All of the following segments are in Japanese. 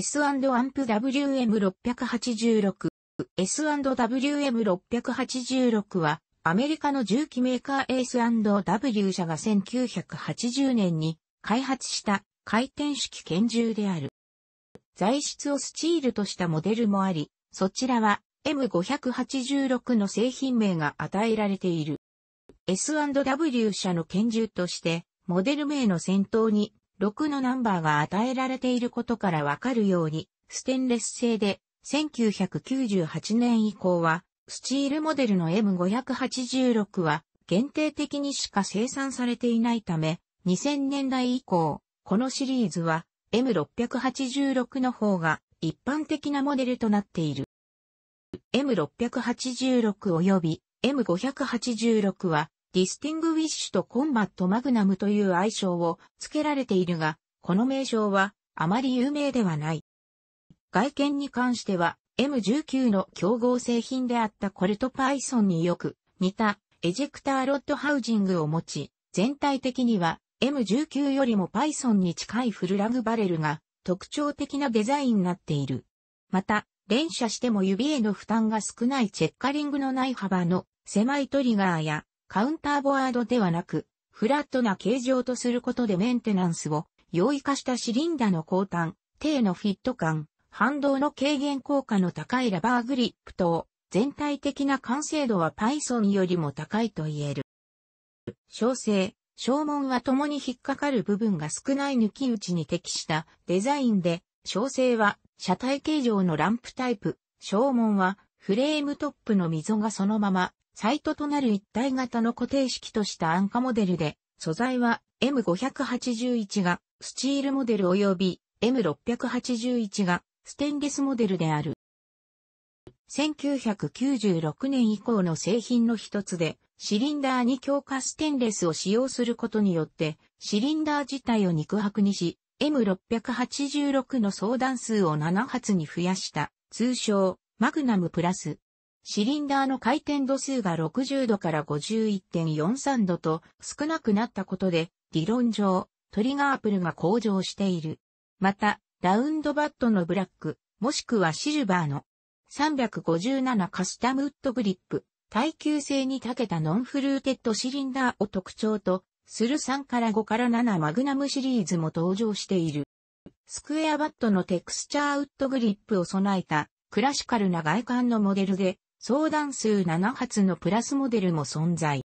S&WM686 S&WM686 はアメリカの重機メーカー S&W 社が1980年に開発した回転式拳銃である。材質をスチールとしたモデルもあり、そちらは M586 の製品名が与えられている。S&W 社の拳銃としてモデル名の先頭に6のナンバーが与えられていることからわかるように、ステンレス製で、1998年以降は、スチールモデルの M586 は、限定的にしか生産されていないため、2000年代以降、このシリーズは M686 の方が一般的なモデルとなっている。M686 及び M586 はディスティングウィッシュとコンバットマグナムという愛称を付けられているが、この名称はあまり有名ではない。外見に関しては M19 の競合製品であったコルトパイソンによく似たエジェクターロッドハウジングを持ち、全体的には M19 よりもパイソンに近いフルラグバレルが特徴的なデザインになっている。また、連射しても指への負担が少ないチェッカリングのない幅の狭いトリガーやカウンターボワードではなく、フラットな形状とすることでメンテナンスを容易化したシリンダの後端、低のフィット感、反動の軽減効果の高いラバーグリップ等、全体的な完成度は Python よりも高いと言える。小生、小門は共に引っかかる部分が少ない抜き打ちに適したデザインで、小生は車体形状のランプタイプ、小門はフレームトップの溝がそのままサイトとなる一体型の固定式とした安価モデルで、素材は M581 がスチールモデル及び M681 がステンレスモデルである。1996年以降の製品の一つで、シリンダーに強化ステンレスを使用することによって、シリンダー自体を肉薄にし、M686 の相談数を7発に増やした、通称、マグナムプラスシリンダーの回転度数が60度から51.43度と少なくなったことで、理論上、トリガープルが向上している。また、ラウンドバットのブラック、もしくはシルバーの357カスタムウッドグリップ、耐久性に長けたノンフルーテッドシリンダーを特徴とする3から5から7マグナムシリーズも登場している。スクエアバットのテクスチャーウッドグリップを備えたクラシカルな外観のモデルで相談数7発のプラスモデルも存在。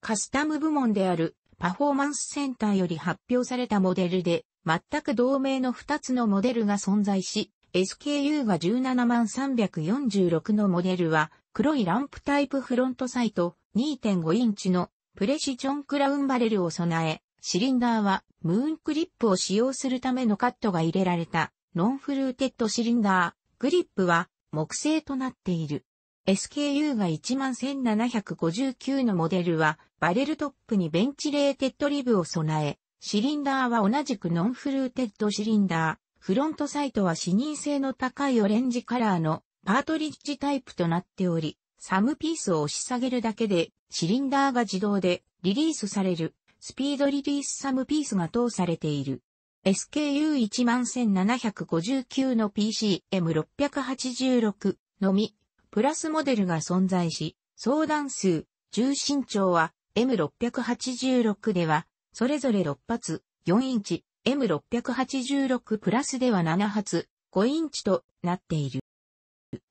カスタム部門であるパフォーマンスセンターより発表されたモデルで、全く同名の2つのモデルが存在し、SKU が17346のモデルは、黒いランプタイプフロントサイト2.5インチのプレシジョンクラウンバレルを備え、シリンダーはムーンクリップを使用するためのカットが入れられたノンフルーテッドシリンダー。グリップは木製となっている。SKU が11759のモデルは、バレルトップにベンチレーテッドリブを備え、シリンダーは同じくノンフルーテッドシリンダー、フロントサイトは視認性の高いオレンジカラーのパートリッジタイプとなっており、サムピースを押し下げるだけで、シリンダーが自動でリリースされる、スピードリリースサムピースが通されている。SKU11759 の PCM686 のみ、プラスモデルが存在し、相談数、重心長は M686 では、それぞれ6発、4インチ、M686 プラスでは7発、5インチとなっている。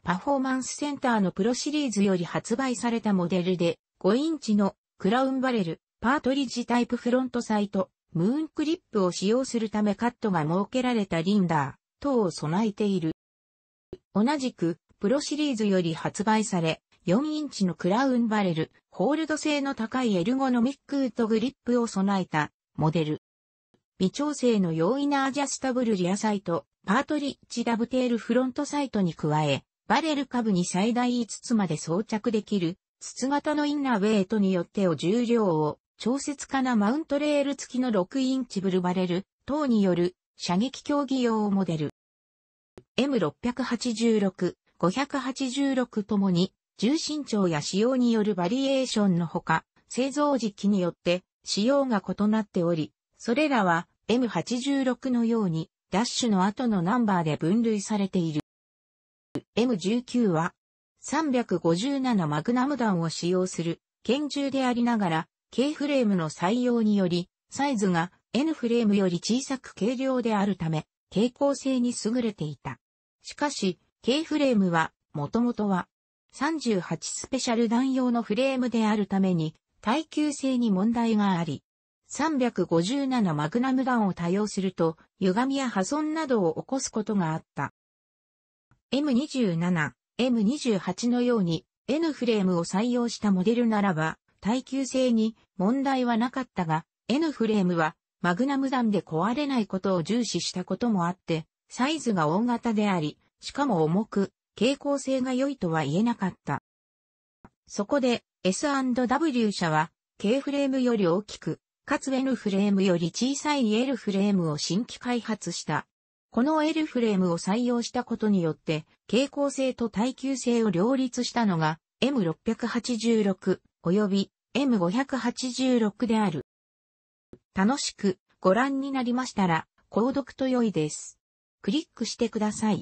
パフォーマンスセンターのプロシリーズより発売されたモデルで、5インチのクラウンバレル、パートリッジタイプフロントサイト、ムーンクリップを使用するためカットが設けられたリンダー等を備えている。同じく、プロシリーズより発売され、4インチのクラウンバレル、ホールド性の高いエルゴノミックウッドグリップを備えたモデル。微調整の容易なアジャスタブルリアサイト、パートリッジダブテールフロントサイトに加え、バレル下部に最大5つまで装着できる、筒型のインナーウェイトによってを重量を、調節可なマウントレール付きの6インチブルバレル等による射撃競技用モデル。M686 586ともに、重心長や仕様によるバリエーションのほか、製造時期によって仕様が異なっており、それらは M86 のようにダッシュの後のナンバーで分類されている。M19 は357マグナム弾を使用する拳銃でありながら、K フレームの採用により、サイズが N フレームより小さく軽量であるため、傾向性に優れていた。しかし、K フレームは、もともとは、38スペシャル弾用のフレームであるために、耐久性に問題があり、357マグナム弾を多用すると、歪みや破損などを起こすことがあった。M27、M28 のように N フレームを採用したモデルならば、耐久性に問題はなかったが、N フレームはマグナム弾で壊れないことを重視したこともあって、サイズが大型であり、しかも重く、傾向性が良いとは言えなかった。そこで S&W 社は、K フレームより大きく、かつ N フレームより小さい L フレームを新規開発した。この L フレームを採用したことによって、傾向性と耐久性を両立したのが M686 および M586 である。楽しくご覧になりましたら、購読と良いです。クリックしてください。